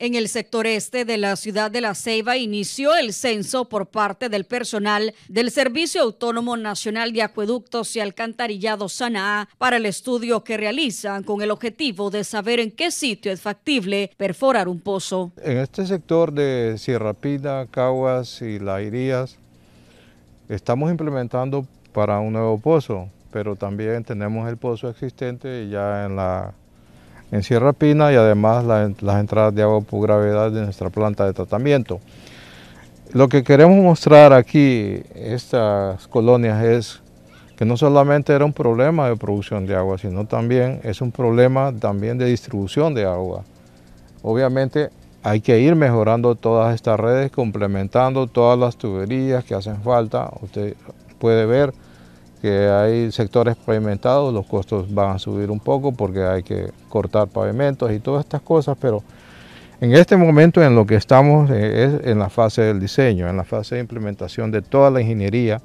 En el sector este de la ciudad de La Ceiba inició el censo por parte del personal del Servicio Autónomo Nacional de Acueductos y Alcantarillado Sanaa para el estudio que realizan con el objetivo de saber en qué sitio es factible perforar un pozo. En este sector de Sierra Pina, Caguas y La Irías estamos implementando para un nuevo pozo, pero también tenemos el pozo existente ya en la en Sierra Pina y además las entradas de agua por gravedad de nuestra planta de tratamiento. Lo que queremos mostrar aquí, estas colonias, es que no solamente era un problema de producción de agua, sino también es un problema también de distribución de agua. Obviamente hay que ir mejorando todas estas redes, complementando todas las tuberías que hacen falta. Usted puede ver que hay sectores pavimentados, los costos van a subir un poco porque hay que cortar pavimentos y todas estas cosas, pero en este momento en lo que estamos eh, es en la fase del diseño, en la fase de implementación de toda la ingeniería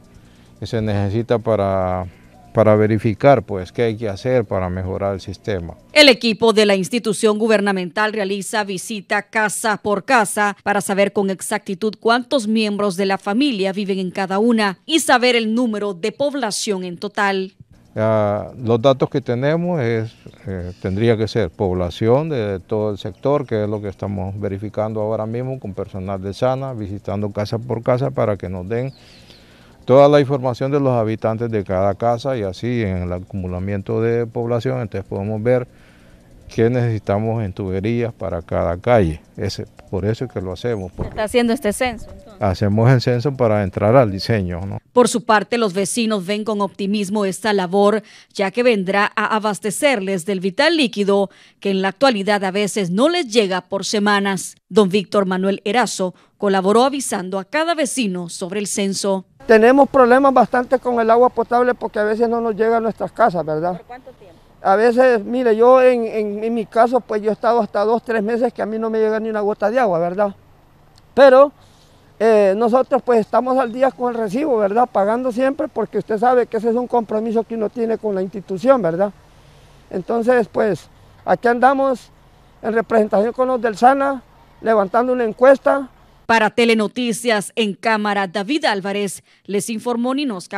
que se necesita para para verificar pues qué hay que hacer para mejorar el sistema. El equipo de la institución gubernamental realiza visita casa por casa para saber con exactitud cuántos miembros de la familia viven en cada una y saber el número de población en total. Ah, los datos que tenemos es, eh, tendría que ser población de todo el sector, que es lo que estamos verificando ahora mismo con personal de sana, visitando casa por casa para que nos den toda la información de los habitantes de cada casa y así en el acumulamiento de población, entonces podemos ver qué necesitamos en tuberías para cada calle. Ese, por eso es que lo hacemos. ¿Está haciendo este censo? Hacemos el censo para entrar al diseño. Por su parte, los vecinos ven con optimismo esta labor, ya que vendrá a abastecerles del vital líquido que en la actualidad a veces no les llega por semanas. Don Víctor Manuel Erazo colaboró avisando a cada vecino sobre el censo. Tenemos problemas bastante con el agua potable porque a veces no nos llega a nuestras casas, ¿verdad? ¿Por cuánto tiempo? A veces, mire, yo en, mi caso, pues yo he estado hasta dos, tres meses que a mí no me llega ni una gota de agua, ¿verdad? Pero eh, nosotros pues estamos al día con el recibo, ¿verdad? Pagando siempre porque usted sabe que ese es un compromiso que uno tiene con la institución, ¿verdad? Entonces pues aquí andamos en representación con los del SANA, levantando una encuesta para Telenoticias en cámara, David Álvarez les informó Ninosca.